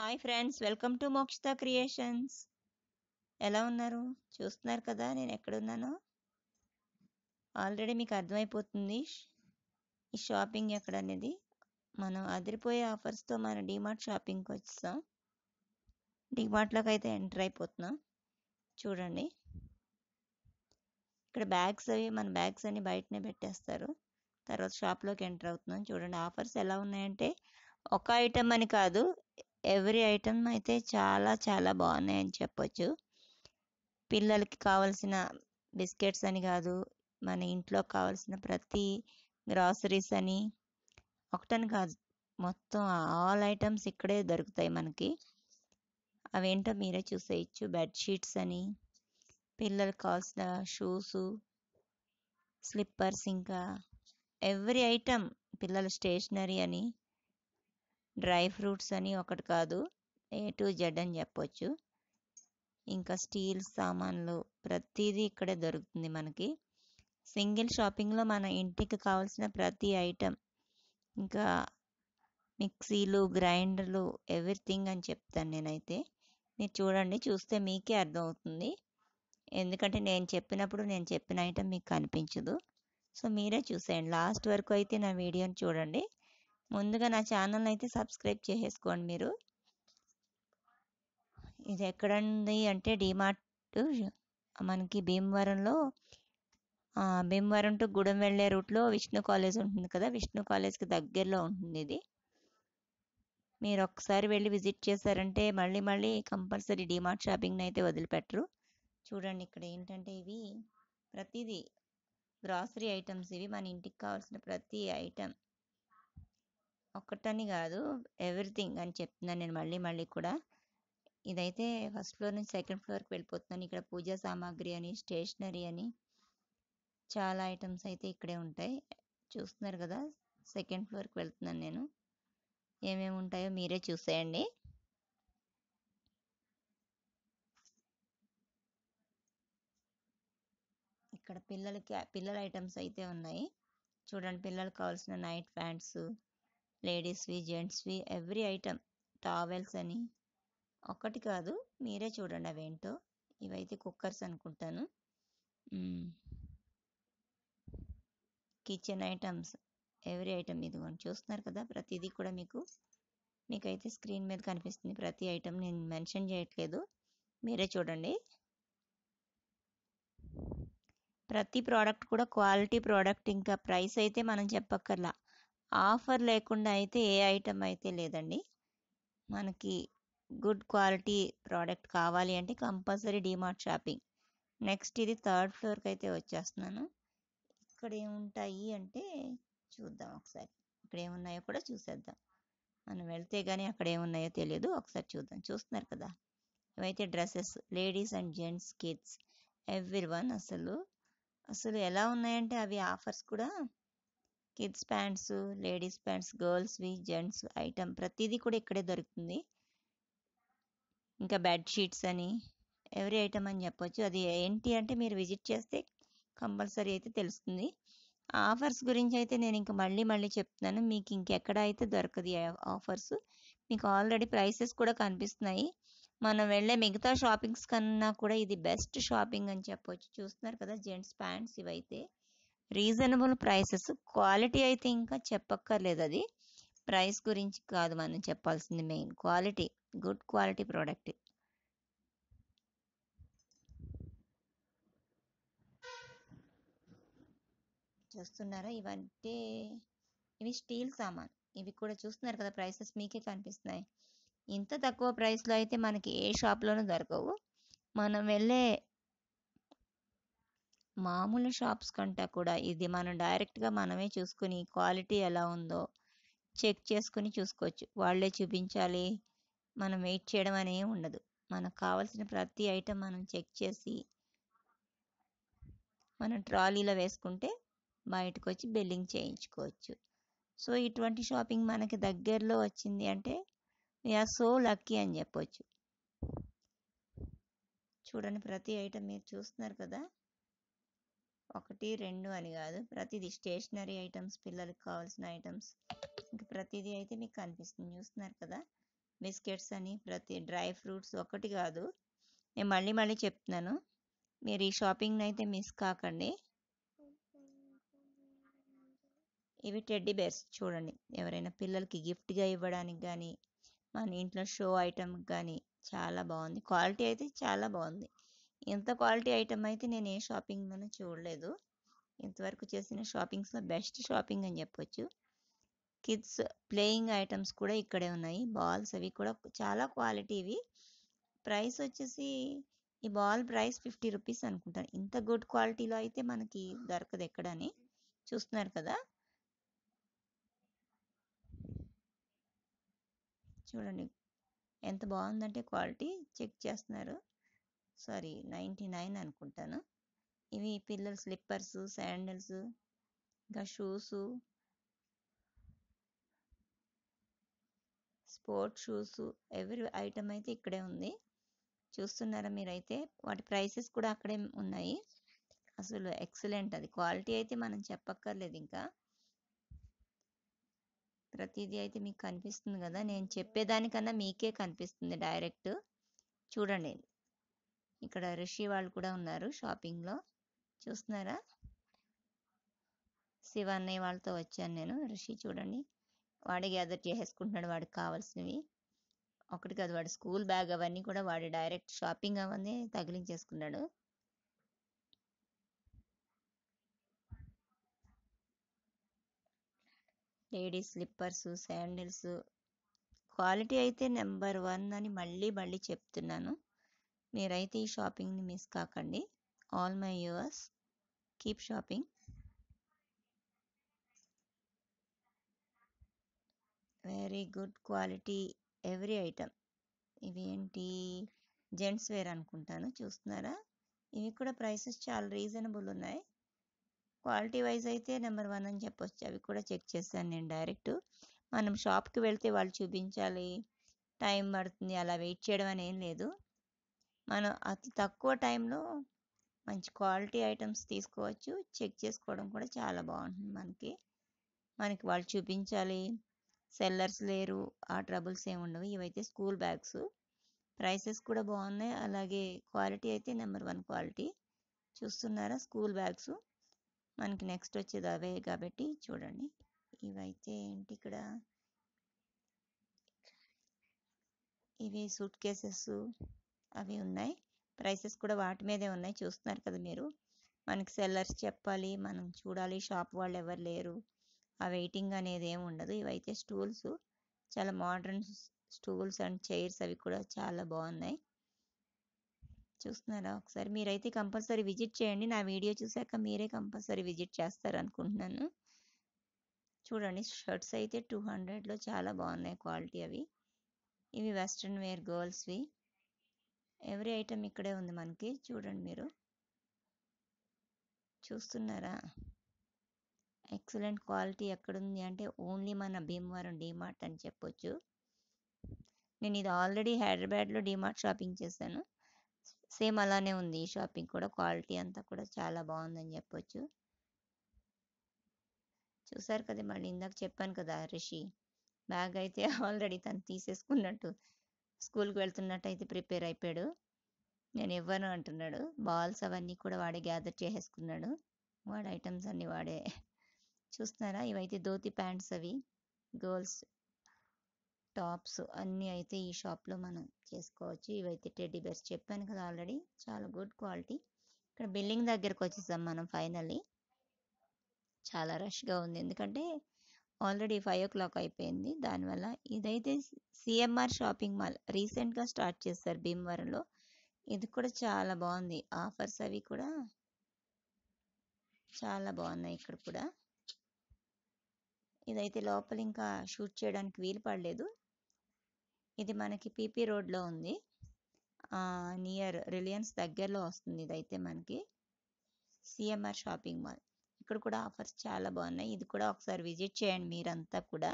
hi friends welcome to Mokshita creations ఎలా ఉన్నారు చూస్తున్నారు కదా నేను ఎక్కడున్నానో ఆల్రెడీ మీకు అర్థమైపోతుంది ఈ షాపింగ్ ఎక్కడ అనేది మనం అదిరిపోయే ఆఫర్స్తో మన డిమార్ట్ షాపింగ్కి వచ్చేసాం డిమార్ట్లోకి అయితే ఎంటర్ అయిపోతున్నాం చూడండి ఇక్కడ బ్యాగ్స్ అవి మన బ్యాగ్స్ అన్ని బయటనే పెట్టేస్తారు తర్వాత షాప్లోకి ఎంటర్ అవుతున్నాం చూడండి ఆఫర్స్ ఎలా ఉన్నాయంటే ఒక ఐటమ్ అని కాదు ఎవ్రీ ఐటమ్ అయితే చాలా చాలా బాగున్నాయి అని చెప్పొచ్చు పిల్లలకి కావాల్సిన బిస్కెట్స్ అని కాదు మన ఇంట్లో కావాల్సిన ప్రతి గ్రాసరీస్ అని ఒకటని కాదు మొత్తం ఆల్ ఐటమ్స్ ఇక్కడే దొరుకుతాయి మనకి అవేంటో మీరే చూసేయచ్చు బెడ్షీట్స్ అని పిల్లలకు కావాల్సిన షూసు స్లిప్పర్స్ ఇంకా ఎవ్రీ ఐటమ్ పిల్లల స్టేషనరీ అని డ్రై ఫ్రూట్స్ అని ఒకటి కాదు ఏ టు జెడ్ అని చెప్పొచ్చు ఇంకా స్టీల్ సామాన్లు ప్రతిదీ ఇక్కడే దొరుకుతుంది మనకి సింగిల్ షాపింగ్లో మన ఇంటికి కావాల్సిన ప్రతి ఐటెం ఇంకా మిక్సీలు గ్రైండర్లు ఎవ్రీథింగ్ అని చెప్తాను నేనైతే మీరు చూడండి చూస్తే మీకే అర్థమవుతుంది ఎందుకంటే నేను చెప్పినప్పుడు నేను చెప్పిన ఐటెం మీకు కనిపించదు సో మీరే చూసేయండి లాస్ట్ వరకు అయితే నా వీడియోని చూడండి ముందుగా నా ఛానల్ అయితే సబ్స్క్రైబ్ చేసేసుకోండి మీరు ఇది ఎక్కడుంది అంటే డిమార్ట్ మనకి భీమవరంలో భీమవరం టు గూడెం వెళ్ళే రూట్లో విష్ణు కాలేజ్ ఉంటుంది కదా విష్ణు కాలేజ్కి దగ్గరలో ఉంటుంది ఇది మీరు ఒక్కసారి వెళ్ళి విజిట్ చేశారంటే మళ్ళీ మళ్ళీ కంపల్సరీ డిమార్ట్ షాపింగ్ని అయితే వదిలిపెట్టరు చూడండి ఇక్కడ ఏంటంటే ఇవి ప్రతిదీ గ్రాసరీ ఐటమ్స్ ఇవి మన ఇంటికి కావాల్సిన ప్రతి ఐటమ్ ఒక్కటని కాదు ఎవ్రీథింగ్ అని చెప్తున్నాను నేను మళ్ళీ మళ్ళీ కూడా ఇదైతే ఫస్ట్ ఫ్లోర్ నుంచి సెకండ్ ఫ్లోర్కి వెళ్ళిపోతున్నాను ఇక్కడ పూజా సామాగ్రి అని స్టేషనరీ అని చాలా ఐటమ్స్ అయితే ఇక్కడే ఉంటాయి చూస్తున్నారు కదా సెకండ్ ఫ్లోర్కి వెళ్తున్నాను నేను ఏమేమి ఉంటాయో మీరే చూసేయండి ఇక్కడ పిల్లలకి పిల్లల ఐటమ్స్ అయితే ఉన్నాయి చూడండి పిల్లలకు కావాల్సిన నైట్ ప్యాంట్స్ లేడీస్వి జెంట్స్వి ఎవ్రీ ఐటమ్ టావెల్స్ అని ఒక్కటి కాదు మీరే చూడండి అవేంటో ఇవైతే కుక్కర్స్ అనుకుంటాను కిచెన్ ఐటమ్స్ ఎవ్రీ ఐటమ్ ఇదిగోండి చూస్తున్నారు కదా ప్రతిదీ కూడా మీకు మీకైతే స్క్రీన్ మీద కనిపిస్తుంది ప్రతి ఐటమ్ నేను మెన్షన్ చేయట్లేదు మీరే చూడండి ప్రతి ప్రోడక్ట్ కూడా క్వాలిటీ ప్రోడక్ట్ ఇంకా ప్రైస్ అయితే మనం చెప్పక్కర్లా ఆఫర్ లేకుండా అయితే ఏ ఐటెం అయితే లేదండి మనకి గుడ్ క్వాలిటీ ప్రోడక్ట్ కావాలి అంటే కంపల్సరీ డిమార్ట్ షాపింగ్ నెక్స్ట్ ఇది థర్డ్ ఫ్లోర్కి అయితే వచ్చేస్తున్నాను ఇక్కడ ఏముంటాయి అంటే చూద్దాం ఒకసారి ఇక్కడ ఏమున్నాయో కూడా చూసేద్దాం మనం వెళ్తే కానీ అక్కడ ఏమున్నాయో తెలియదు ఒకసారి చూద్దాం చూస్తున్నారు కదా ఇవైతే dresses ladies and gents kids every one అసలు అసలు ఎలా ఉన్నాయంటే అవి ఆఫర్స్ కూడా కిడ్స్ ప్యాంట్స్ లేడీస్ ప్యాంట్స్ గర్ల్స్వి జెంట్స్ ఐటమ్ ప్రతిదీ కూడా ఇక్కడే దొరుకుతుంది ఇంకా బెడ్షీట్స్ అని ఎవరీ ఐటమ్ అని చెప్పొచ్చు అది ఏంటి అంటే మీరు విజిట్ చేస్తే కంపల్సరీ అయితే తెలుస్తుంది ఆఫర్స్ గురించి అయితే నేను ఇంక మళ్ళీ మళ్ళీ చెప్తున్నాను మీకు ఇంకెక్కడ అయితే దొరకదు ఆఫర్స్ మీకు ఆల్రెడీ ప్రైసెస్ కూడా కనిపిస్తున్నాయి మనం వెళ్ళే మిగతా షాపింగ్స్ కన్నా కూడా ఇది బెస్ట్ షాపింగ్ అని చెప్పొచ్చు చూస్తున్నారు కదా జెంట్స్ ప్యాంట్స్ ఇవైతే రీజనబుల్ ప్రైసెస్ క్వాలిటీ అయితే ఇంకా చెప్పక్కర్లేదు అది ప్రైస్ గురించి కాదు మనం చెప్పాల్సింది main quality good quality product చూస్తున్నారా ఇవంటే ఇవి స్టీల్ సామాన్ ఇవి కూడా చూస్తున్నారు కదా ప్రైసెస్ మీకే కనిపిస్తున్నాయి ఇంత తక్కువ ప్రైస్లో అయితే మనకి ఏ షాప్లోనూ దొరకవు మనం వెళ్ళే మామూలు షాప్స్ కంటే కూడా ఇది మనం డైరెక్ట్గా మనమే చూసుకుని క్వాలిటీ ఎలా ఉందో చెక్ చేసుకుని చూసుకోవచ్చు వాళ్ళే చూపించాలి మనం వెయిట్ చేయడం అనేది ఉండదు మనకు కావాల్సిన ప్రతి ఐటెం మనం చెక్ చేసి మనం ట్రాలీలో వేసుకుంటే బయటకు వచ్చి బిల్లింగ్ చేయించుకోవచ్చు సో ఇటువంటి షాపింగ్ మనకి దగ్గరలో వచ్చింది అంటే ఆర్ సో లక్కీ అని చెప్పొచ్చు చూడండి ప్రతి ఐటెం మీరు చూస్తున్నారు కదా ఒకటి రెండు అని కాదు ప్రతిదీ స్టేషనరీ ఐటమ్స్ పిల్లలకి కావాల్సిన ఐటమ్స్ ఇంకా ప్రతిదీ అయితే మీకు కనిపిస్తుంది చూస్తున్నారు కదా బిస్కెట్స్ అని ప్రతి డ్రై ఫ్రూట్స్ ఒకటి కాదు నేను మళ్ళీ మళ్ళీ చెప్తున్నాను మీరు ఈ షాపింగ్ని అయితే మిస్ కాకండి ఇవి టెడ్డి బేర్స్ చూడండి ఎవరైనా పిల్లలకి గిఫ్ట్గా ఇవ్వడానికి కానీ మన ఇంట్లో షో ఐటమ్ కానీ చాలా బాగుంది క్వాలిటీ అయితే చాలా బాగుంది ఇంత క్వాలిటీ ఐటమ్ అయితే నేను ఏ షాపింగ్లోనూ చూడలేదు ఇంతవరకు చేసిన షాపింగ్స్లో బెస్ట్ షాపింగ్ అని చెప్పొచ్చు కిడ్స్ ప్లేయింగ్ ఐటమ్స్ కూడా ఇక్కడే ఉన్నాయి బాల్స్ అవి కూడా చాలా క్వాలిటీవి ప్రైస్ వచ్చేసి ఈ బాల్ ప్రైస్ ఫిఫ్టీ రూపీస్ అనుకుంటాను ఇంత గుడ్ క్వాలిటీలో అయితే మనకి దొరకదు ఎక్కడని చూస్తున్నారు కదా చూడండి ఎంత బాగుందంటే క్వాలిటీ చెక్ చేస్తున్నారు సారీ నైంటీ నైన్ అనుకుంటాను ఇవి పిల్లల స్లిప్పర్స్ శాండిల్స్ ఇంకా shoes sports shoes every item అయితే ఇక్కడే ఉంది చూస్తున్నారా మీరైతే వాటి ప్రైసెస్ కూడా అక్కడే ఉన్నాయి అసలు ఎక్సలెంట్ అది క్వాలిటీ అయితే మనం చెప్పక్కర్లేదు ఇంకా ప్రతిదీ అయితే మీకు కనిపిస్తుంది కదా నేను చెప్పేదానికన్నా మీకే కనిపిస్తుంది డైరెక్ట్ చూడండి ఇక్కడ రిషి వాళ్ళు కూడా ఉన్నారు షాపింగ్లో చూస్తున్నారా శివ అన్నయ్య వాళ్ళతో వచ్చాను నేను రిషి చూడండి వాడే గ్యాదర్ చేసేసుకుంటున్నాడు వాడికి కావాల్సినవి ఒకటి కాదు వాడు స్కూల్ బ్యాగ్ అవన్నీ కూడా వాడు డైరెక్ట్ షాపింగ్ అవన్నీ తగిలించేసుకున్నాడు లేడీస్ స్లిప్పర్స్ శాండిల్స్ క్వాలిటీ అయితే నెంబర్ వన్ అని మళ్ళీ మళ్ళీ చెప్తున్నాను మీరైతే ఈ షాపింగ్ని మిస్ కాకండి all my yours keep shopping very good quality every item ఇవి ఏంటి జెంట్స్ వేర్ అనుకుంటాను చూస్తున్నారా ఇవి కూడా ప్రైసెస్ చాలా రీజనబుల్ ఉన్నాయి క్వాలిటీ వైజ్ అయితే నెంబర్ వన్ అని చెప్పొచ్చు అవి కూడా చెక్ చేశాను నేను డైరెక్ట్ మనం షాప్కి వెళ్తే వాళ్ళు చూపించాలి టైం పడుతుంది అలా వెయిట్ చేయడం అని ఏం లేదు మనం అతి తక్కువ టైంలో మంచి క్వాలిటీ ఐటమ్స్ తీసుకోవచ్చు చెక్ చేసుకోవడం కూడా చాలా బాగుంటుంది మనకి మనకి వాళ్ళు చూపించాలి సెల్లర్స్ లేరు ఆ ట్రబుల్స్ ఏమి ఉండవు ఇవైతే స్కూల్ బ్యాగ్స్ ప్రైసెస్ కూడా బాగున్నాయి అలాగే క్వాలిటీ అయితే నెంబర్ వన్ క్వాలిటీ చూస్తున్నారా స్కూల్ బ్యాగ్స్ మనకి నెక్స్ట్ వచ్చేది అవే కాబట్టి చూడండి ఇవైతే ఏంటి ఇక్కడ ఇవి సూట్ కేసెస్ అవి ఉన్నాయి ప్రైసెస్ కూడా వాటి మీదే ఉన్నాయి చూస్తున్నారు కదా మీరు మనకి సెల్లర్స్ చెప్పాలి మనం చూడాలి షాప్ వాళ్ళు ఎవరు లేరు ఆ వెయిటింగ్ అనేది ఏమి ఉండదు ఇవైతే స్టూల్స్ చాలా మోడర్న్ స్టూల్స్ అండ్ చైర్స్ అవి కూడా చాలా బాగున్నాయి చూస్తున్నారా ఒకసారి మీరైతే కంపల్సరీ విజిట్ చేయండి నా వీడియో చూసాక మీరే కంపల్సరీ విజిట్ చేస్తారు అనుకుంటున్నాను చూడండి షర్ట్స్ అయితే టూ హండ్రెడ్లో చాలా బాగున్నాయి క్వాలిటీ అవి ఇవి వెస్ట్రన్ వేర్ గర్ల్స్వి ఎవ్రీ ఐటమ్ ఇక్కడే ఉంది మనకి చూడండి మీరు చూస్తున్నారా ఎక్సలెంట్ క్వాలిటీ ఎక్కడుంది అంటే ఓన్లీ మన భీమవరం డిమార్ట్ అని చెప్పొచ్చు నేను ఇది ఆల్రెడీ హైదరాబాద్లో డిమార్ట్ షాపింగ్ చేశాను సేమ్ అలానే ఉంది ఈ షాపింగ్ కూడా క్వాలిటీ అంతా కూడా చాలా బాగుందని చెప్పొచ్చు చూసారు కదా మళ్ళీ ఇందాక చెప్పాను కదా రిషి బ్యాగ్ అయితే ఆల్రెడీ తను తీసేసుకున్నట్టు స్కూల్కి వెళ్తున్నట్టయితే ప్రిపేర్ అయిపోయాడు నేను ఇవ్వను అంటున్నాడు బాల్స్ అవన్నీ కూడా వాడే గ్యాదర్ చేసేసుకున్నాడు వాడి ఐటమ్స్ అన్ని వాడే చూస్తున్నారా ఇవైతే ధోతి ప్యాంట్స్ అవి గర్ల్స్ టాప్స్ అన్నీ అయితే ఈ షాప్లో మనం చేసుకోవచ్చు ఇవైతే టెడ్డీ బేర్స్ చెప్పాను కదా ఆల్రెడీ చాలా గుడ్ క్వాలిటీ ఇక్కడ బిల్డింగ్ దగ్గరకు వచ్చేసాం మనం ఫైనల్లీ చాలా రష్గా ఉంది ఎందుకంటే ఆల్రెడీ ఫైవ్ ఓ క్లాక్ అయిపోయింది దానివల్ల ఇదైతే సిఎంఆర్ షాపింగ్ మాల్ రీసెంట్గా స్టార్ట్ చేస్తారు భీమవరంలో ఇది కూడా చాలా బాగుంది ఆఫర్స్ అవి కూడా చాలా బాగున్నాయి ఇక్కడ కూడా ఇదైతే లోపల ఇంకా షూట్ చేయడానికి వీలు పడలేదు ఇది మనకి పీపీ రోడ్లో ఉంది నియర్ రిలయన్స్ దగ్గరలో వస్తుంది ఇదైతే మనకి సిఎంఆర్ షాపింగ్ మాల్ ఇక్కడ కూడా ఆఫర్స్ చాలా బాగున్నాయి ఇది కూడా ఒకసారి విజిట్ చేయండి మీరంతా కూడా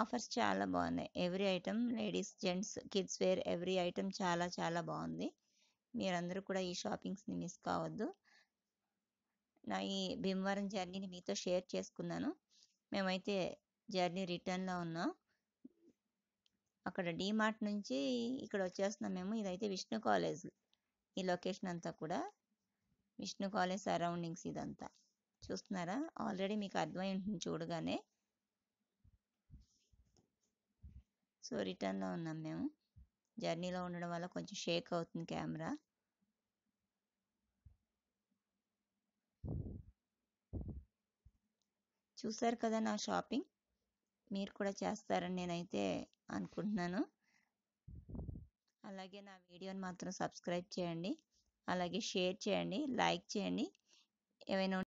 ఆఫర్స్ చాలా బాగున్నాయి every item ladies gents kids wear every item చాలా చాలా బాగుంది మీరందరూ కూడా ఈ షాపింగ్స్ని మిస్ కావద్దు నా ఈ భీమవరం జర్నీని మీతో షేర్ చేసుకున్నాను మేమైతే జర్నీ రిటర్న్లో ఉన్నాం అక్కడ డీమార్ట్ నుంచి ఇక్కడ వచ్చేస్తున్నాం మేము ఇదైతే విష్ణు కాలేజ్ ఈ లొకేషన్ అంతా కూడా విష్ణు కాలేజ్ సరౌండింగ్స్ ఇదంతా చూస్తున్నారా ఆల్రెడీ మీకు అర్థమైంటుంది చూడగానే సో రిటర్న్లో ఉన్నాం మేము జర్నీలో ఉండడం వల్ల కొంచెం షేక్ అవుతుంది కెమెరా చూసారు కదా నా షాపింగ్ మీరు కూడా చేస్తారని నేనైతే అనుకుంటున్నాను అలాగే నా వీడియోని మాత్రం సబ్స్క్రైబ్ చేయండి అలాగే షేర్ చేయండి లైక్ చేయండి ఏమైనా